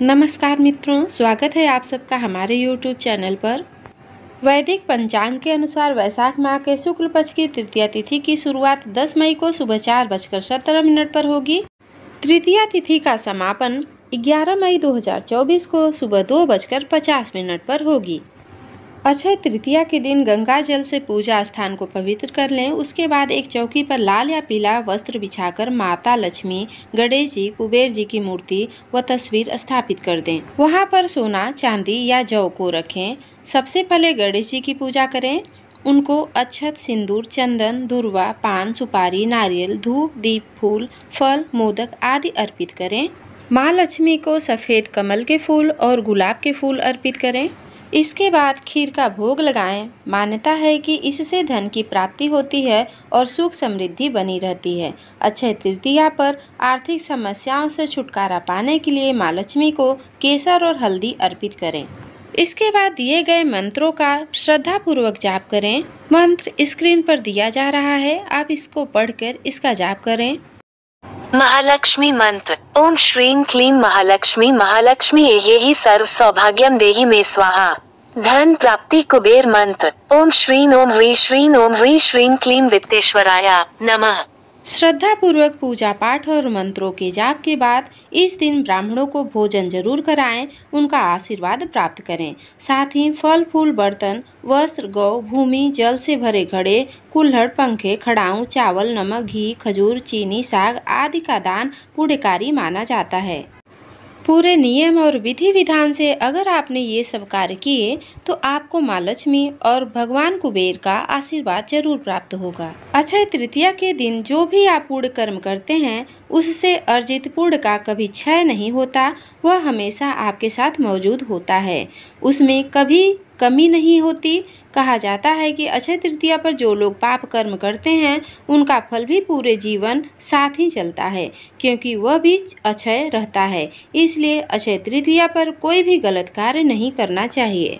नमस्कार मित्रों स्वागत है आप सबका हमारे YouTube चैनल पर वैदिक पंचांग के अनुसार वैशाख माह के शुक्ल पक्ष की तृतीय तिथि की शुरुआत 10 मई को सुबह चार बजकर सत्रह मिनट पर होगी तृतीय तिथि का समापन 11 मई 2024 को सुबह दो बजकर पचास मिनट पर होगी अक्षय तृतीया के दिन गंगा जल से पूजा स्थान को पवित्र कर लें उसके बाद एक चौकी पर लाल या पीला वस्त्र बिछाकर माता लक्ष्मी गणेश जी कुबेर जी की मूर्ति व तस्वीर स्थापित कर दें वहां पर सोना चांदी या जौ को रखें सबसे पहले गणेश जी की पूजा करें उनको अक्षत सिंदूर चंदन दुर्वा पान सुपारी नारियल धूप दीप फूल फल मोदक आदि अर्पित करें माँ लक्ष्मी को सफ़ेद कमल के फूल और गुलाब के फूल अर्पित करें इसके बाद खीर का भोग लगाएं मान्यता है कि इससे धन की प्राप्ति होती है और सुख समृद्धि बनी रहती है अक्षय तृतीया पर आर्थिक समस्याओं से छुटकारा पाने के लिए माँ लक्ष्मी को केसर और हल्दी अर्पित करें इसके बाद दिए गए मंत्रों का श्रद्धापूर्वक जाप करें मंत्र स्क्रीन पर दिया जा रहा है आप इसको पढ़कर इसका जाप करें महालक्ष्मी मंत्र ओम श्री क्लीम महालक्ष्मी महालक्ष्मी ही सर्व सौभाग्यम दे में स्वाहा धन प्राप्ति कुबेर मंत्र ओम श्री ओम ह्री श्री ओम ह्री श्री क्लीम वित्तेश्वराया नमः श्रद्धापूर्वक पूजा पाठ और मंत्रों के जाप के बाद इस दिन ब्राह्मणों को भोजन जरूर कराएं उनका आशीर्वाद प्राप्त करें साथ ही फल फूल बर्तन वस्त्र गौ भूमि जल से भरे घड़े कुल्हड़ पंखे खड़ाऊँ चावल नमक घी खजूर चीनी साग आदि का दान पुण्यकारी माना जाता है पूरे नियम और विधि विधान से अगर आपने ये सब कार्य किए तो आपको माँ लक्ष्मी और भगवान कुबेर का आशीर्वाद जरूर प्राप्त होगा अच्छा तृतीया के दिन जो भी आप पूर्ण कर्म करते हैं उससे अर्जित पूर्ण का कभी क्षय नहीं होता वह हमेशा आपके साथ मौजूद होता है उसमें कभी कमी नहीं होती कहा जाता है कि अक्षय तृतीया पर जो लोग पाप कर्म करते हैं उनका फल भी पूरे जीवन साथ ही चलता है क्योंकि वह भी अक्षय रहता है इसलिए अक्षय तृतीया पर कोई भी गलत कार्य नहीं करना चाहिए